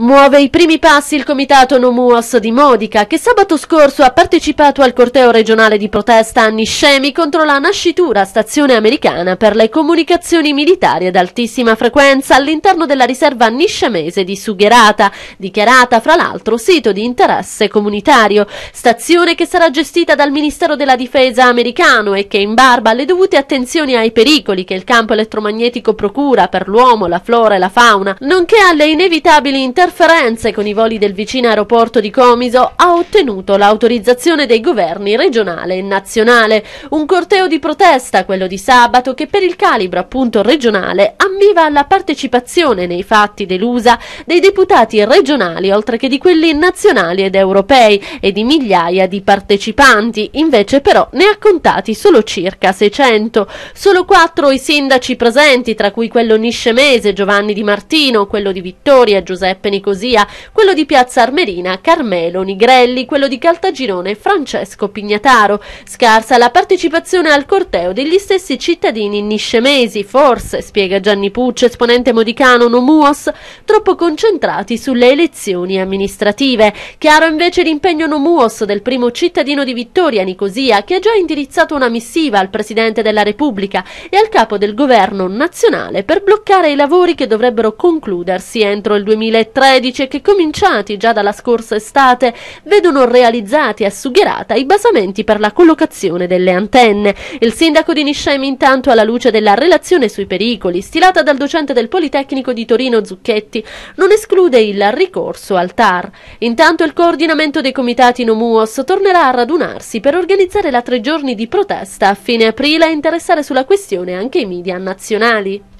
Muove i primi passi il comitato Nomuos di Modica, che sabato scorso ha partecipato al corteo regionale di protesta a Niscemi contro la nascitura stazione americana per le comunicazioni militari ad altissima frequenza all'interno della riserva niscemese di Sugherata, dichiarata fra l'altro sito di interesse comunitario, stazione che sarà gestita dal Ministero della Difesa americano e che in barba alle dovute attenzioni ai pericoli che il campo elettromagnetico procura per l'uomo, la flora e la fauna, nonché alle inevitabili interazioni interferenze con i voli del vicino aeroporto di Comiso ha ottenuto l'autorizzazione dei governi regionale e nazionale. Un corteo di protesta, quello di sabato, che per il calibro appunto regionale ha viva la partecipazione nei fatti delusa dei deputati regionali oltre che di quelli nazionali ed europei e di migliaia di partecipanti, invece però ne ha contati solo circa 600. Solo quattro i sindaci presenti, tra cui quello niscemese Giovanni Di Martino, quello di Vittoria Giuseppe Nicosia, quello di Piazza Armerina Carmelo Nigrelli, quello di Caltagirone Francesco Pignataro. Scarsa la partecipazione al corteo degli stessi cittadini niscemesi, forse, spiega Gianni Giovanni Pucci, esponente modicano Nomuos, troppo concentrati sulle elezioni amministrative. Chiaro invece l'impegno Nomuos del primo cittadino di Vittoria, Nicosia, che ha già indirizzato una missiva al Presidente della Repubblica e al capo del governo nazionale per bloccare i lavori che dovrebbero concludersi entro il 2013 e che, cominciati già dalla scorsa estate, vedono realizzati a Sugherata i basamenti per la collocazione delle antenne. Il sindaco di Niscemi intanto alla luce della relazione sui pericoli stilata formata dal docente del Politecnico di Torino Zucchetti, non esclude il ricorso al TAR. Intanto il coordinamento dei comitati Nomuos tornerà a radunarsi per organizzare la tre giorni di protesta a fine aprile e interessare sulla questione anche i media nazionali.